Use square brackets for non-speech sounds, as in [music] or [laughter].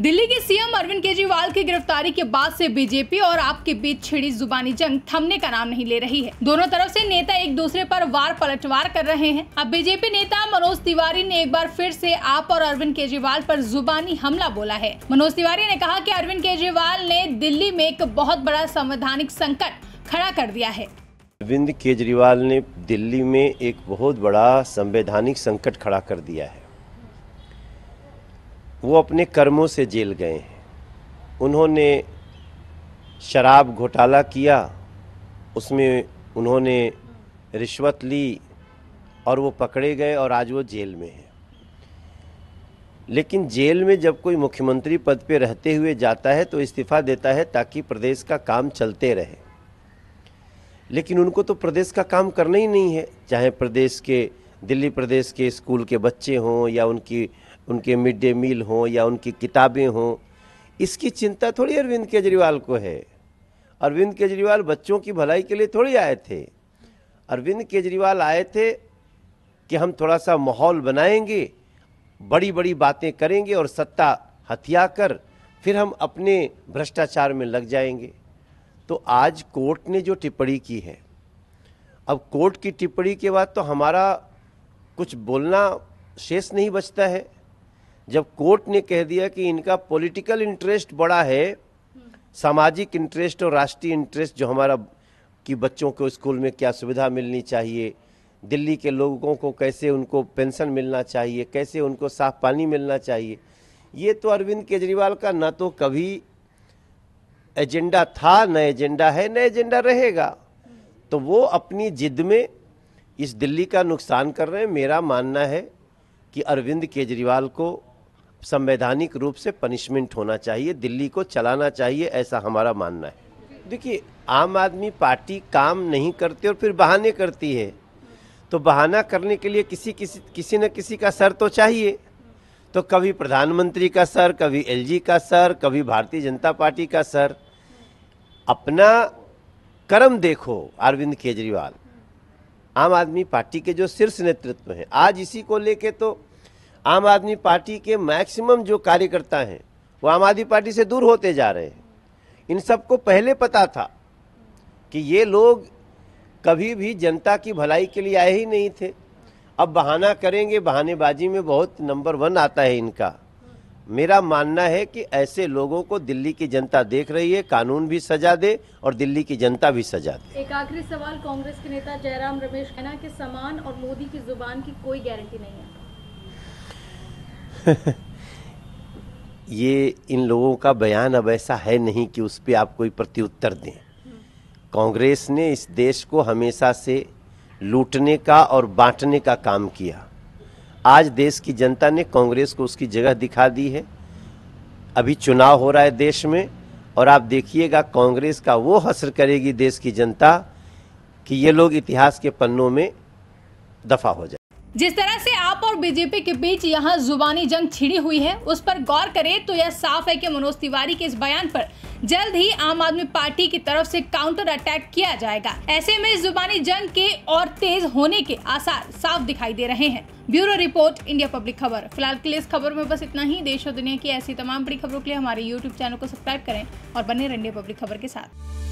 दिल्ली के सीएम अरविंद केजरीवाल की गिरफ्तारी के बाद से बीजेपी और आपके बीच छिड़ी जुबानी जंग थमने का नाम नहीं ले रही है दोनों तरफ से नेता एक दूसरे पर वार पलटवार कर रहे हैं अब बीजेपी नेता मनोज तिवारी ने एक बार फिर से आप और अरविंद केजरीवाल पर जुबानी हमला बोला है मनोज तिवारी ने कहा की अरविंद केजरीवाल ने दिल्ली में एक बहुत बड़ा संवैधानिक संकट खड़ा कर दिया है अरविंद केजरीवाल ने दिल्ली में एक बहुत बड़ा संवैधानिक संकट खड़ा कर दिया है वो अपने कर्मों से जेल गए हैं उन्होंने शराब घोटाला किया उसमें उन्होंने रिश्वत ली और वो पकड़े गए और आज वो जेल में है लेकिन जेल में जब कोई मुख्यमंत्री पद पे रहते हुए जाता है तो इस्तीफ़ा देता है ताकि प्रदेश का काम चलते रहे लेकिन उनको तो प्रदेश का काम करना ही नहीं है चाहे प्रदेश के दिल्ली प्रदेश के स्कूल के बच्चे हों या उनकी उनके मिड डे मील हों या उनकी किताबें हों इसकी चिंता थोड़ी अरविंद केजरीवाल को है अरविंद केजरीवाल बच्चों की भलाई के लिए थोड़ी आए थे अरविंद केजरीवाल आए थे कि हम थोड़ा सा माहौल बनाएंगे बड़ी बड़ी बातें करेंगे और सत्ता हथिया कर फिर हम अपने भ्रष्टाचार में लग जाएंगे तो आज कोर्ट ने जो टिप्पणी की है अब कोर्ट की टिप्पणी के बाद तो हमारा कुछ बोलना शेष नहीं बचता है जब कोर्ट ने कह दिया कि इनका पॉलिटिकल इंटरेस्ट बड़ा है सामाजिक इंटरेस्ट और राष्ट्रीय इंटरेस्ट जो हमारा कि बच्चों को स्कूल में क्या सुविधा मिलनी चाहिए दिल्ली के लोगों को कैसे उनको पेंशन मिलना चाहिए कैसे उनको साफ पानी मिलना चाहिए ये तो अरविंद केजरीवाल का ना तो कभी एजेंडा था न एजेंडा है न एजेंडा रहेगा तो वो अपनी जिद में इस दिल्ली का नुकसान कर रहे हैं मेरा मानना है कि अरविंद केजरीवाल को संवैधानिक रूप से पनिशमेंट होना चाहिए दिल्ली को चलाना चाहिए ऐसा हमारा मानना है देखिए आम आदमी पार्टी काम नहीं करती और फिर बहाने करती है तो बहाना करने के लिए किसी किसी किसी न किसी का सर तो चाहिए तो कभी प्रधानमंत्री का सर कभी एलजी का सर कभी भारतीय जनता पार्टी का सर अपना कर्म देखो अरविंद केजरीवाल आम आदमी पार्टी के जो शीर्ष नेतृत्व हैं आज इसी को लेके तो आम आदमी पार्टी के मैक्सिमम जो कार्यकर्ता हैं वो आम आदमी पार्टी से दूर होते जा रहे हैं इन सबको पहले पता था कि ये लोग कभी भी जनता की भलाई के लिए आए ही नहीं थे अब बहाना करेंगे बहानेबाजी में बहुत नंबर वन आता है इनका मेरा मानना है कि ऐसे लोगों को दिल्ली की जनता देख रही है कानून भी सजा दे और दिल्ली की जनता भी सजा दे एक आखिरी सवाल कांग्रेस के नेता जयराम रमेश कहना कि समान और मोदी की जुबान की कोई गारंटी नहीं है [laughs] ये इन लोगों का बयान अब ऐसा है नहीं कि उस पर आप कोई प्रत्युत्तर दें कांग्रेस ने इस देश को हमेशा से लूटने का और बांटने का काम किया आज देश की जनता ने कांग्रेस को उसकी जगह दिखा दी है अभी चुनाव हो रहा है देश में और आप देखिएगा कांग्रेस का वो हसर करेगी देश की जनता कि ये लोग इतिहास के पन्नों में दफा हो जाए जिस तरह से आप और बीजेपी के बीच यहां जुबानी जंग छिड़ी हुई है उस पर गौर करें तो यह साफ है कि मनोज तिवारी के इस बयान पर जल्द ही आम आदमी पार्टी की तरफ से काउंटर अटैक किया जाएगा ऐसे में जुबानी जंग के और तेज होने के आसार साफ दिखाई दे रहे हैं ब्यूरो रिपोर्ट इंडिया पब्लिक खबर फिलहाल के लिए इस खबर में बस इतना ही देश और दुनिया की ऐसी तमाम बड़ी खबरों के लिए हमारे यूट्यूब चैनल को सब्सक्राइब करें और बने रहिए पब्लिक खबर के साथ